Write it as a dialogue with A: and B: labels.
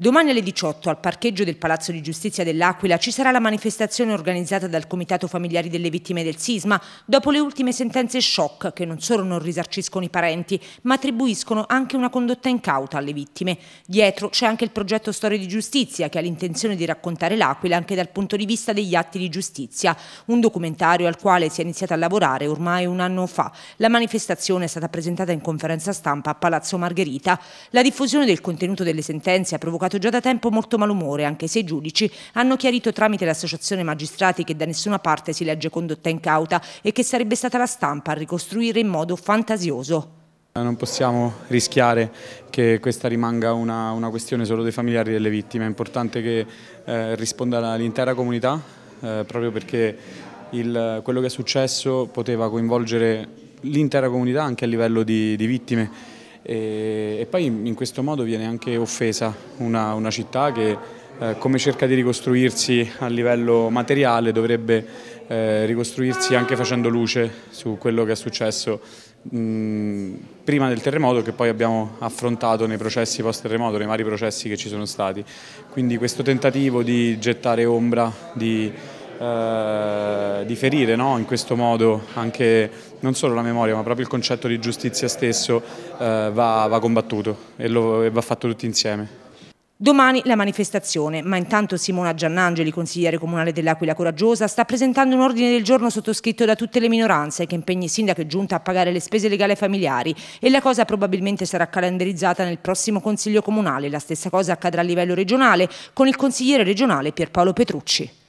A: Domani alle 18 al parcheggio del Palazzo di Giustizia dell'Aquila ci sarà la manifestazione organizzata dal Comitato Familiari delle Vittime del Sisma dopo le ultime sentenze shock che non solo non risarciscono i parenti ma attribuiscono anche una condotta incauta alle vittime. Dietro c'è anche il progetto Storie di Giustizia che ha l'intenzione di raccontare l'Aquila anche dal punto di vista degli atti di giustizia, un documentario al quale si è iniziato a lavorare ormai un anno fa. La manifestazione è stata presentata in conferenza stampa a Palazzo Margherita. La diffusione del contenuto delle sentenze ha provocato provocato già da tempo molto malumore, anche se i giudici hanno chiarito tramite l'associazione magistrati che da nessuna parte si legge condotta incauta e che sarebbe stata la stampa a ricostruire in modo fantasioso.
B: Non possiamo rischiare che questa rimanga una, una questione solo dei familiari delle vittime, è importante che eh, risponda l'intera comunità, eh, proprio perché il, quello che è successo poteva coinvolgere l'intera comunità anche a livello di, di vittime e, e, poi in questo modo viene anche offesa una, una città che eh, come cerca di ricostruirsi a livello materiale dovrebbe eh, ricostruirsi anche facendo luce su quello che è successo prima del terremoto che poi abbiamo affrontato nei processi post terremoto, nei vari processi che ci sono stati. Quindi questo tentativo di gettare ombra, di eh, di ferire no? in questo modo anche non solo la memoria ma proprio il concetto di giustizia stesso eh, va, va, combattuto e, lo, e va fatto tutti insieme.
A: Domani la manifestazione, ma intanto Simona Giannangeli, consigliere comunale dell'Aquila Coraggiosa, sta presentando un ordine del giorno sottoscritto da tutte le minoranze che impegni sindaco e giunta a pagare le spese legali ai familiari e la cosa probabilmente sarà calendarizzata nel prossimo consiglio comunale. La stessa cosa accadrà a livello regionale con il consigliere regionale Pierpaolo Petrucci.